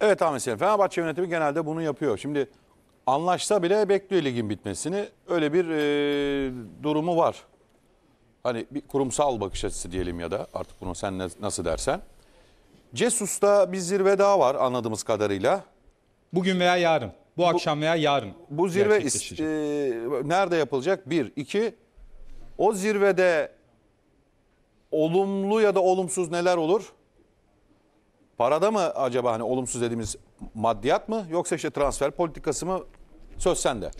Evet Ahmet Selim. Fenerbahçe yönetimi genelde bunu yapıyor. Şimdi anlaşsa bile bekliyor ligin bitmesini. Öyle bir e, durumu var. Hani bir kurumsal bakış açısı diyelim ya da artık bunu sen nasıl dersen. Cesus'ta bir zirve daha var anladığımız kadarıyla. Bugün veya yarın. Bu, bu akşam veya yarın. Bu zirve e, nerede yapılacak? Bir. iki. O zirvede olumlu ya da olumsuz neler olur? Parada mı acaba hani olumsuz dediğimiz maddiyat mı yoksa işte transfer politikası mı söz sende?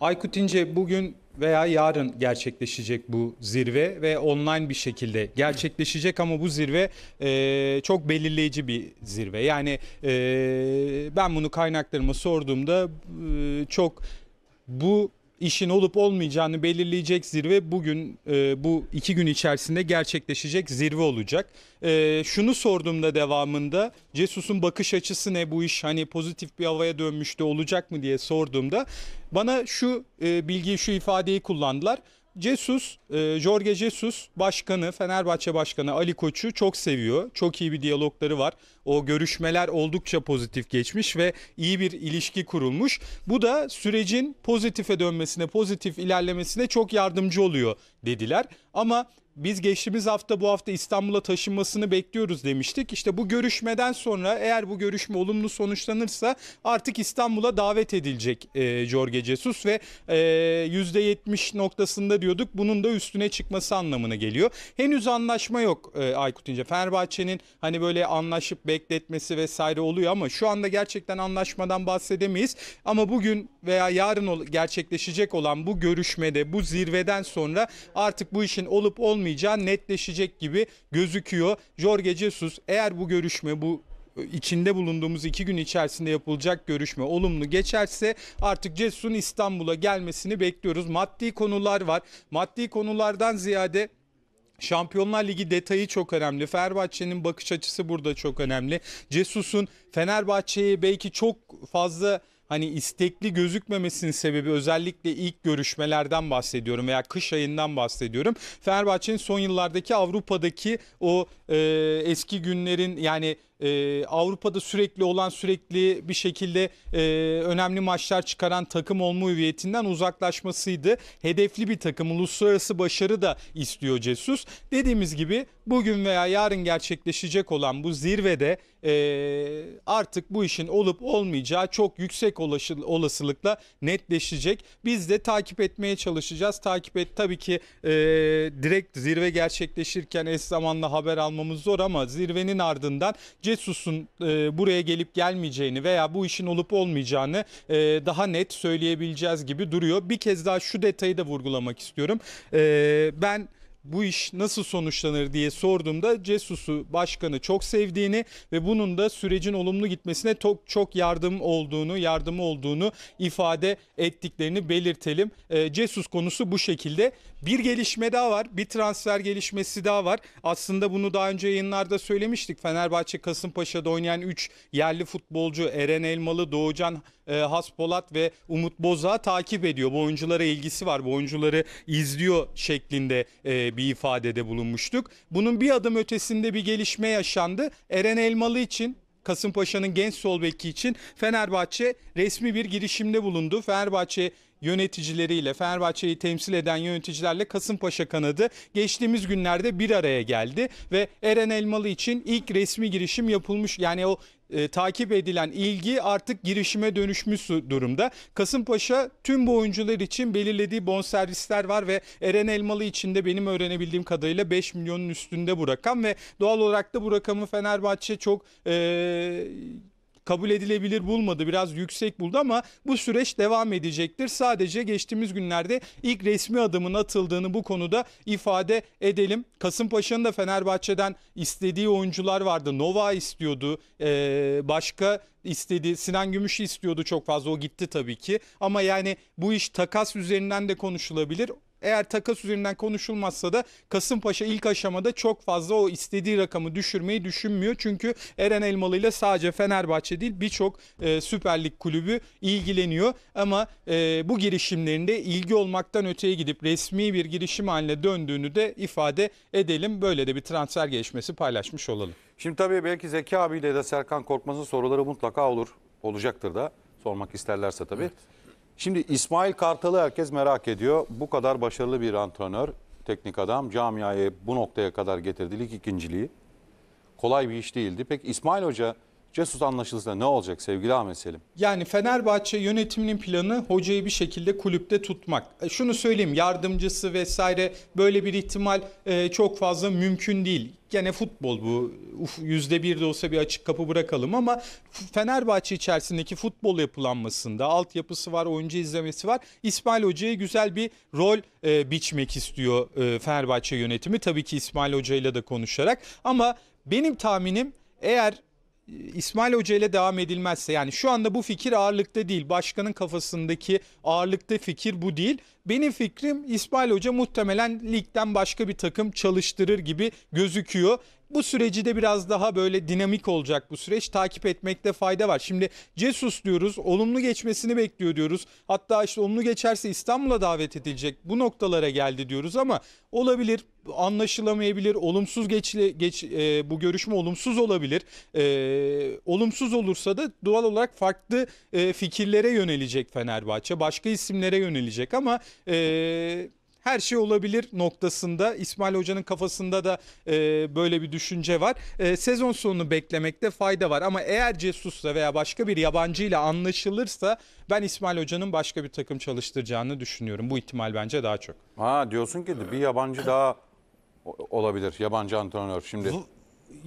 Aykut İnce bugün veya yarın gerçekleşecek bu zirve ve online bir şekilde gerçekleşecek ama bu zirve e, çok belirleyici bir zirve. Yani e, ben bunu kaynaklarıma sorduğumda e, çok bu işin olup olmayacağını belirleyecek zirve bugün e, bu iki gün içerisinde gerçekleşecek zirve olacak. E, şunu sorduğumda devamında Cesus'un bakış açısı ne bu iş hani pozitif bir havaya dönmüştü olacak mı diye sorduğumda bana şu e, bilgiyi şu ifadeyi kullandılar. Jesus, e, Jorge Jesus başkanı, Fenerbahçe başkanı Ali Koç'u çok seviyor. Çok iyi bir diyalogları var. O görüşmeler oldukça pozitif geçmiş ve iyi bir ilişki kurulmuş. Bu da sürecin pozitife dönmesine, pozitif ilerlemesine çok yardımcı oluyor dediler. Ama biz geçtiğimiz hafta bu hafta İstanbul'a taşınmasını bekliyoruz demiştik. İşte bu görüşmeden sonra eğer bu görüşme olumlu sonuçlanırsa artık İstanbul'a davet edilecek e, Jorge Jesus ve e, %70 noktasında diyorduk. Bunun da üstüne çıkması anlamına geliyor. Henüz anlaşma yok e, Aykut İnce. Fenerbahçe'nin hani böyle anlaşıp bekletmesi vesaire oluyor ama şu anda gerçekten anlaşmadan bahsedemeyiz. Ama bugün veya yarın gerçekleşecek olan bu görüşmede bu zirveden sonra artık bu işin olup olmayacağı olmayacağı netleşecek gibi gözüküyor. Jorge Jesus eğer bu görüşme bu e, içinde bulunduğumuz iki gün içerisinde yapılacak görüşme olumlu geçerse artık Cesus'un İstanbul'a gelmesini bekliyoruz. Maddi konular var. Maddi konulardan ziyade Şampiyonlar Ligi detayı çok önemli. Fenerbahçe'nin bakış açısı burada çok önemli. Cesus'un Fenerbahçe'ye belki çok fazla hani istekli gözükmemesinin sebebi özellikle ilk görüşmelerden bahsediyorum veya kış ayından bahsediyorum. Fenerbahçe'nin son yıllardaki Avrupa'daki o e, eski günlerin yani e, Avrupa'da sürekli olan sürekli bir şekilde e, önemli maçlar çıkaran takım olma hüviyetinden uzaklaşmasıydı. Hedefli bir takım uluslararası başarı da istiyor Cesus. Dediğimiz gibi bugün veya yarın gerçekleşecek olan bu zirvede e, artık bu işin olup olmayacağı çok yüksek olasılıkla netleşecek. Biz de takip etmeye çalışacağız. Takip et tabii ki e, direkt zirve gerçekleşirken eş zamanlı haber almamız zor ama zirvenin ardından Cesus Jessus'un e, buraya gelip gelmeyeceğini veya bu işin olup olmayacağını e, daha net söyleyebileceğiz gibi duruyor. Bir kez daha şu detayı da vurgulamak istiyorum. E, ben bu iş nasıl sonuçlanır diye sorduğumda Cesus'u başkanı çok sevdiğini ve bunun da sürecin olumlu gitmesine çok çok yardım olduğunu, yardımı olduğunu ifade ettiklerini belirtelim. E, Cesus konusu bu şekilde. Bir gelişme daha var. Bir transfer gelişmesi daha var. Aslında bunu daha önce yayınlarda söylemiştik. Fenerbahçe Kasımpaşa'da oynayan 3 yerli futbolcu Eren Elmalı, Doğucan e, Haspolat ve Umut Boza takip ediyor. Bu oyunculara ilgisi var. Bu oyuncuları izliyor şeklinde e, bir ifadede bulunmuştuk. Bunun bir adım ötesinde bir gelişme yaşandı. Eren Elmalı için Kasımpaşa'nın genç sol beki için Fenerbahçe resmi bir girişimde bulundu. Fenerbahçe yöneticileriyle, Fenerbahçe'yi temsil eden yöneticilerle Kasımpaşa kanadı geçtiğimiz günlerde bir araya geldi ve Eren Elmalı için ilk resmi girişim yapılmış. Yani o e, takip edilen ilgi artık girişime dönüşmüş durumda. Kasımpaşa tüm bu oyuncular için belirlediği bonservisler var ve Eren Elmalı için de benim öğrenebildiğim kadarıyla 5 milyonun üstünde bu rakam ve doğal olarak da bu rakamı Fenerbahçe çok e, kabul edilebilir bulmadı. Biraz yüksek buldu ama bu süreç devam edecektir. Sadece geçtiğimiz günlerde ilk resmi adımın atıldığını bu konuda ifade edelim. Kasımpaşa'nın da Fenerbahçe'den istediği oyuncular vardı. Nova istiyordu. Ee, başka istedi. Sinan Gümüş'ü istiyordu çok fazla. O gitti tabii ki. Ama yani bu iş takas üzerinden de konuşulabilir. Eğer takas üzerinden konuşulmazsa da Kasımpaşa ilk aşamada çok fazla o istediği rakamı düşürmeyi düşünmüyor. Çünkü Eren Elmalı ile sadece Fenerbahçe değil birçok e, Süper Lig kulübü ilgileniyor. Ama e, bu girişimlerinde ilgi olmaktan öteye gidip resmi bir girişim haline döndüğünü de ifade edelim. Böyle de bir transfer gelişmesi paylaşmış olalım. Şimdi tabii belki Zeki abiyle de Serkan Korkmaz'ın soruları mutlaka olur. Olacaktır da sormak isterlerse tabii. Evet. Şimdi İsmail Kartal'ı herkes merak ediyor. Bu kadar başarılı bir antrenör, teknik adam camiayı bu noktaya kadar getirdi lig ikinciliği. Kolay bir iş değildi. Peki İsmail Hoca Cesut anlaşılırsa ne olacak sevgili Ahmet Selim? Yani Fenerbahçe yönetiminin planı hocayı bir şekilde kulüpte tutmak. E, şunu söyleyeyim yardımcısı vesaire böyle bir ihtimal e, çok fazla mümkün değil. Gene futbol bu yüzde bir de olsa bir açık kapı bırakalım ama Fenerbahçe içerisindeki futbol yapılanmasında altyapısı var, oyuncu izlemesi var. İsmail Hoca'ya güzel bir rol e, biçmek istiyor e, Fenerbahçe yönetimi. Tabii ki İsmail Hoca ile de konuşarak ama benim tahminim eğer İsmail Hoca ile devam edilmezse yani şu anda bu fikir ağırlıkta değil. Başkanın kafasındaki ağırlıkta fikir bu değil. Benim fikrim İsmail Hoca muhtemelen ligden başka bir takım çalıştırır gibi gözüküyor. Bu süreci de biraz daha böyle dinamik olacak bu süreç. Takip etmekte fayda var. Şimdi Cesus diyoruz. Olumlu geçmesini bekliyor diyoruz. Hatta işte olumlu geçerse İstanbul'a davet edilecek. Bu noktalara geldi diyoruz ama olabilir anlaşılamayabilir. Olumsuz geç, geç e, bu görüşme olumsuz olabilir. E, olumsuz olursa da doğal olarak farklı e, fikirlere yönelecek Fenerbahçe. Başka isimlere yönelecek ama e, her şey olabilir noktasında İsmail Hoca'nın kafasında da e, böyle bir düşünce var. E, sezon sonunu beklemekte fayda var ama eğer Cesus'la veya başka bir yabancı ile anlaşılırsa ben İsmail Hoca'nın başka bir takım çalıştıracağını düşünüyorum. Bu ihtimal bence daha çok. Ha diyorsun ki bir yabancı daha olabilir yabancı antrenör şimdi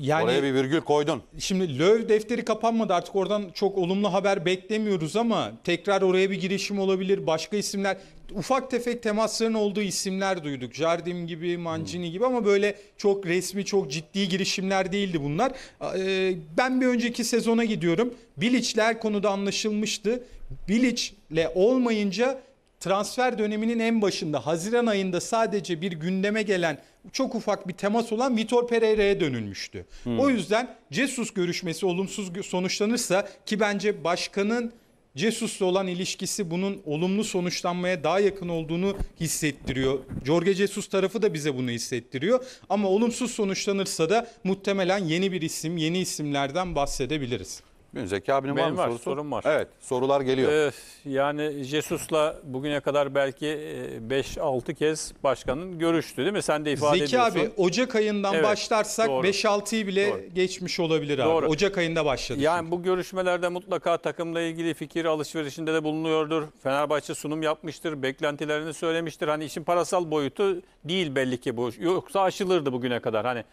yani Oraya bir virgül koydun. Şimdi löv defteri kapanmadı artık oradan çok olumlu haber beklemiyoruz ama tekrar oraya bir girişim olabilir. Başka isimler ufak tefek temasların olduğu isimler duyduk. Jardim gibi, Mancini gibi ama böyle çok resmi, çok ciddi girişimler değildi bunlar. E, ben bir önceki sezona gidiyorum. Bilic'ler konuda anlaşılmıştı. Bilic'le olmayınca transfer döneminin en başında Haziran ayında sadece bir gündeme gelen çok ufak bir temas olan Vitor Pereira'ya dönülmüştü. Hmm. O yüzden Cesus görüşmesi olumsuz sonuçlanırsa ki bence başkanın Cesus'la olan ilişkisi bunun olumlu sonuçlanmaya daha yakın olduğunu hissettiriyor. Jorge Cesus tarafı da bize bunu hissettiriyor. Ama olumsuz sonuçlanırsa da muhtemelen yeni bir isim, yeni isimlerden bahsedebiliriz. Bilmiyorum, Zeki abinin Benim var mı var, sorusu? sorum var. Evet sorular geliyor. Ee, yani Jesus'la bugüne kadar belki 5-6 e, kez başkanın görüştü değil mi? Sen de ifade Zeki ediyorsun. Zeki abi Ocak ayından evet, başlarsak 5-6'yı bile doğru. geçmiş olabilir abi. Doğru. Ocak ayında başladı. Yani çünkü. bu görüşmelerde mutlaka takımla ilgili fikir alışverişinde de bulunuyordur. Fenerbahçe sunum yapmıştır, beklentilerini söylemiştir. Hani işin parasal boyutu değil belli ki bu. Yoksa aşılırdı bugüne kadar. Hani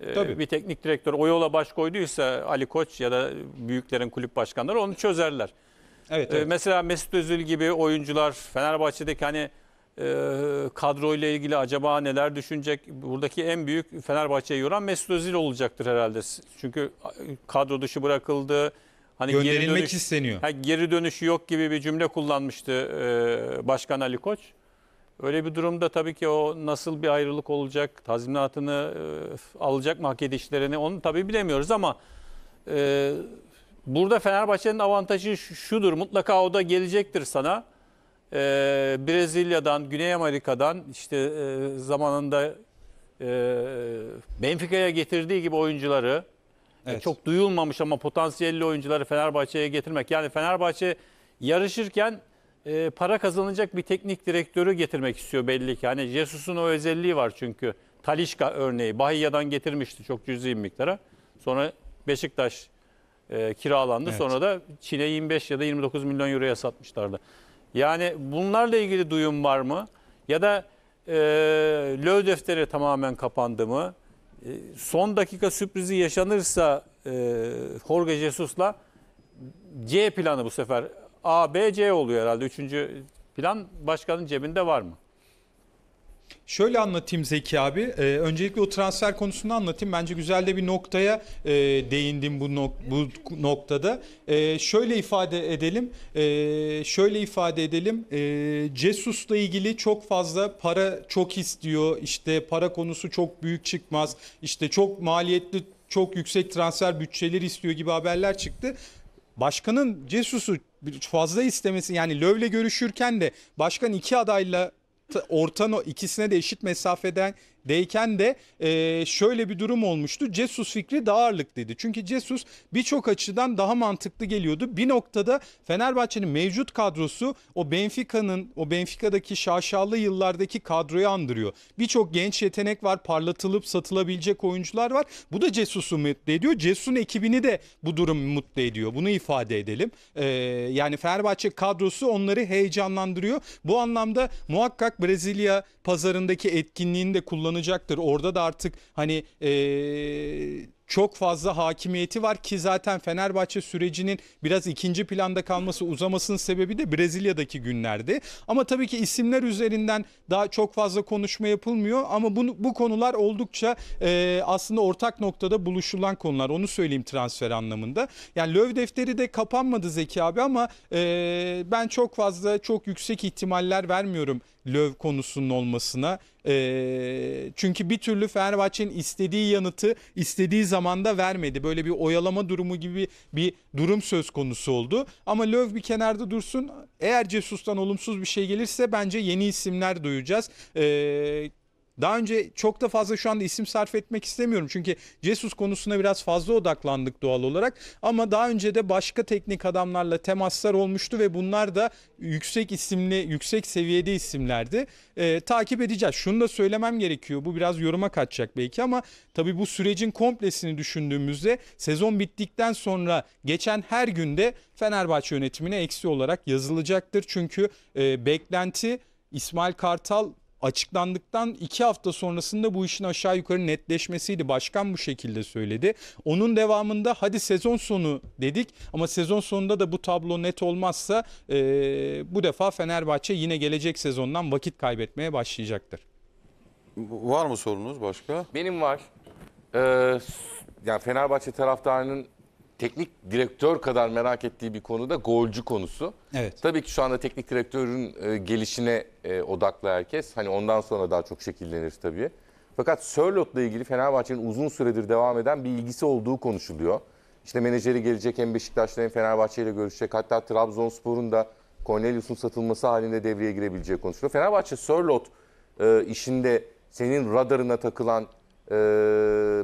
ee, Tabii. bir teknik direktör o yola baş koyduysa Ali Koç ya da büyüklerin kulüp başkanları onu çözerler. Evet, ee, evet. Mesela Mesut Özil gibi oyuncular Fenerbahçe'deki hani e, kadroyla ilgili acaba neler düşünecek? Buradaki en büyük Fenerbahçe'ye yoran Mesut Özil olacaktır herhalde. Çünkü e, kadro dışı bırakıldı. Hani Gönderilmek geri dönüş, isteniyor. Ha, geri dönüşü yok gibi bir cümle kullanmıştı e, Başkan Ali Koç. Öyle bir durumda tabii ki o nasıl bir ayrılık olacak, tazminatını e, alacak mı hak edişlerini onu tabii bilemiyoruz ama e, burada Fenerbahçe'nin avantajı şudur. Mutlaka o da gelecektir sana. E, Brezilya'dan, Güney Amerika'dan işte e, zamanında e, Benfica'ya getirdiği gibi oyuncuları e, evet. çok duyulmamış ama potansiyelli oyuncuları Fenerbahçe'ye getirmek. Yani Fenerbahçe yarışırken e, para kazanacak bir teknik direktörü getirmek istiyor belli ki. Hani Jesus'un o özelliği var çünkü. Talişka örneği Bahiya'dan getirmişti çok cüzi bir miktara. Sonra Beşiktaş e, kiralandı. Evet. Sonra da Çin'e 25 ya da 29 milyon euroya satmışlardı. Yani bunlarla ilgili duyum var mı? Ya da e, Löw defteri tamamen kapandı mı? E, son dakika sürprizi yaşanırsa e, Jorge Jesus'la C planı bu sefer A, B, C oluyor herhalde. Üçüncü plan başkanın cebinde var mı? Şöyle anlatayım Zeki abi. Ee, öncelikle o transfer konusunu anlatayım. Bence güzel de bir noktaya e, değindim bu, nok- bu noktada. E, şöyle ifade edelim. E, şöyle ifade edelim. E, ee, Cesus'la ilgili çok fazla para çok istiyor. İşte para konusu çok büyük çıkmaz. İşte çok maliyetli çok yüksek transfer bütçeleri istiyor gibi haberler çıktı. Başkanın Cesus'u fazla istemesi yani Löv'le görüşürken de başkan iki adayla orta no, ikisine de eşit mesafeden deyken de e, şöyle bir durum olmuştu. Cesus fikri daha ağırlıklıydı. Çünkü Cesus birçok açıdan daha mantıklı geliyordu. Bir noktada Fenerbahçe'nin mevcut kadrosu o Benfica'nın o Benfica'daki şaşalı yıllardaki kadroyu andırıyor. Birçok genç yetenek var, parlatılıp satılabilecek oyuncular var. Bu da Cesus'u mutlu ediyor. Cesus'un ekibini de bu durum mutlu ediyor. Bunu ifade edelim. E, yani Fenerbahçe kadrosu onları heyecanlandırıyor. Bu anlamda muhakkak Brezilya pazarındaki etkinliğini de kullanıyor zorlanacaktır. Orada da artık hani e, çok fazla hakimiyeti var ki zaten Fenerbahçe sürecinin biraz ikinci planda kalması uzamasının sebebi de Brezilya'daki günlerdi. Ama tabii ki isimler üzerinden daha çok fazla konuşma yapılmıyor ama bunu, bu konular oldukça e, aslında ortak noktada buluşulan konular onu söyleyeyim transfer anlamında. Yani Löv defteri de kapanmadı Zeki abi ama e, ben çok fazla çok yüksek ihtimaller vermiyorum Löv konusunun olmasına. E, çünkü bir türlü Fenerbahçe'nin istediği yanıtı istediği zamanda vermedi. Böyle bir oyalama durumu gibi bir durum söz konusu oldu. Ama Löv bir kenarda dursun. Eğer Cesus'tan olumsuz bir şey gelirse bence yeni isimler duyacağız. E, daha önce çok da fazla şu anda isim sarf etmek istemiyorum. Çünkü Jesus konusuna biraz fazla odaklandık doğal olarak. Ama daha önce de başka teknik adamlarla temaslar olmuştu ve bunlar da yüksek isimli, yüksek seviyede isimlerdi. Ee, takip edeceğiz. Şunu da söylemem gerekiyor. Bu biraz yoruma kaçacak belki ama tabii bu sürecin komplesini düşündüğümüzde sezon bittikten sonra geçen her günde Fenerbahçe yönetimine eksi olarak yazılacaktır. Çünkü e, beklenti İsmail Kartal açıklandıktan iki hafta sonrasında bu işin aşağı yukarı netleşmesiydi. Başkan bu şekilde söyledi. Onun devamında hadi sezon sonu dedik ama sezon sonunda da bu tablo net olmazsa e, bu defa Fenerbahçe yine gelecek sezondan vakit kaybetmeye başlayacaktır. Var mı sorunuz başka? Benim var. Ee, yani Fenerbahçe taraftarının teknik direktör kadar merak ettiği bir konu da golcü konusu. Evet. Tabii ki şu anda teknik direktörün e, gelişine e, odaklı herkes. Hani ondan sonra daha çok şekillenir tabii. Fakat Sörlot'la ilgili Fenerbahçe'nin uzun süredir devam eden bir ilgisi olduğu konuşuluyor. İşte menajeri gelecek hem Beşiktaş'la hem Fenerbahçe ile görüşecek. Hatta Trabzonspor'un da Cornelius'un satılması halinde devreye girebileceği konuşuluyor. Fenerbahçe Sörlot e, işinde senin radarına takılan e,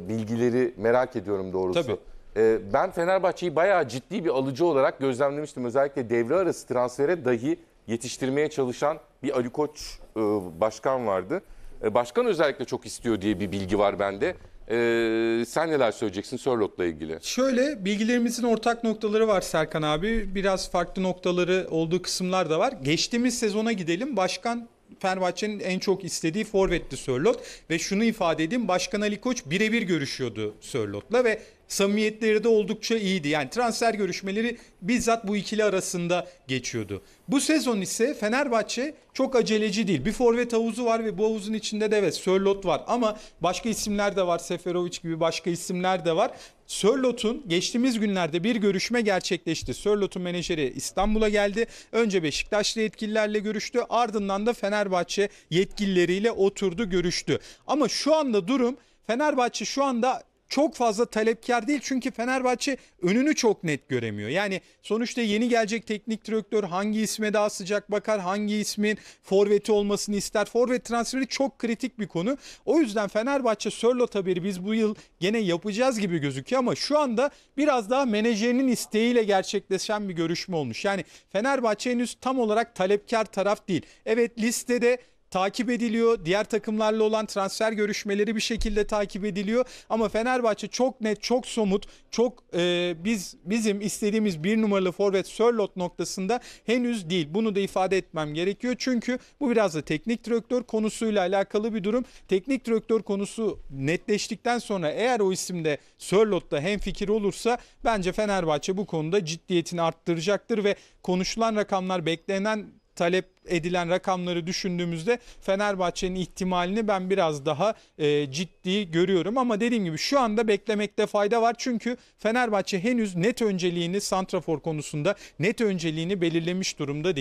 bilgileri merak ediyorum doğrusu. Tabii. Ee, ben Fenerbahçe'yi bayağı ciddi bir alıcı olarak gözlemlemiştim. Özellikle devre arası transfere dahi yetiştirmeye çalışan bir Ali Koç e, başkan vardı. E, başkan özellikle çok istiyor diye bir bilgi var bende. Ee, sen neler söyleyeceksin Sörlot'la ilgili? Şöyle bilgilerimizin ortak noktaları var Serkan abi. Biraz farklı noktaları olduğu kısımlar da var. Geçtiğimiz sezona gidelim. Başkan Fenerbahçe'nin en çok istediği forvetti Sörlot ve şunu ifade edeyim Başkan Ali Koç birebir görüşüyordu Sörlot'la ve samimiyetleri de oldukça iyiydi. Yani transfer görüşmeleri bizzat bu ikili arasında geçiyordu. Bu sezon ise Fenerbahçe çok aceleci değil. Bir forvet havuzu var ve bu havuzun içinde de evet Sörlot var ama başka isimler de var. Seferovic gibi başka isimler de var. Sörlot'un geçtiğimiz günlerde bir görüşme gerçekleşti. Sörlot'un menajeri İstanbul'a geldi. Önce Beşiktaşlı yetkililerle görüştü. Ardından da Fenerbahçe yetkilileriyle oturdu, görüştü. Ama şu anda durum Fenerbahçe şu anda çok fazla talepkar değil çünkü Fenerbahçe önünü çok net göremiyor. Yani sonuçta yeni gelecek teknik direktör hangi isme daha sıcak bakar, hangi ismin forveti olmasını ister. Forvet transferi çok kritik bir konu. O yüzden Fenerbahçe Sörlot haberi biz bu yıl gene yapacağız gibi gözüküyor ama şu anda biraz daha menajerinin isteğiyle gerçekleşen bir görüşme olmuş. Yani Fenerbahçe henüz tam olarak talepkar taraf değil. Evet listede takip ediliyor. Diğer takımlarla olan transfer görüşmeleri bir şekilde takip ediliyor. Ama Fenerbahçe çok net, çok somut, çok e, biz bizim istediğimiz bir numaralı forvet Sörlot noktasında henüz değil. Bunu da ifade etmem gerekiyor. Çünkü bu biraz da teknik direktör konusuyla alakalı bir durum. Teknik direktör konusu netleştikten sonra eğer o isimde Sörlot'ta hem fikir olursa bence Fenerbahçe bu konuda ciddiyetini arttıracaktır ve konuşulan rakamlar beklenen talep edilen rakamları düşündüğümüzde Fenerbahçe'nin ihtimalini ben biraz daha e, ciddi görüyorum. Ama dediğim gibi şu anda beklemekte fayda var. Çünkü Fenerbahçe henüz net önceliğini Santrafor konusunda net önceliğini belirlemiş durumda değil.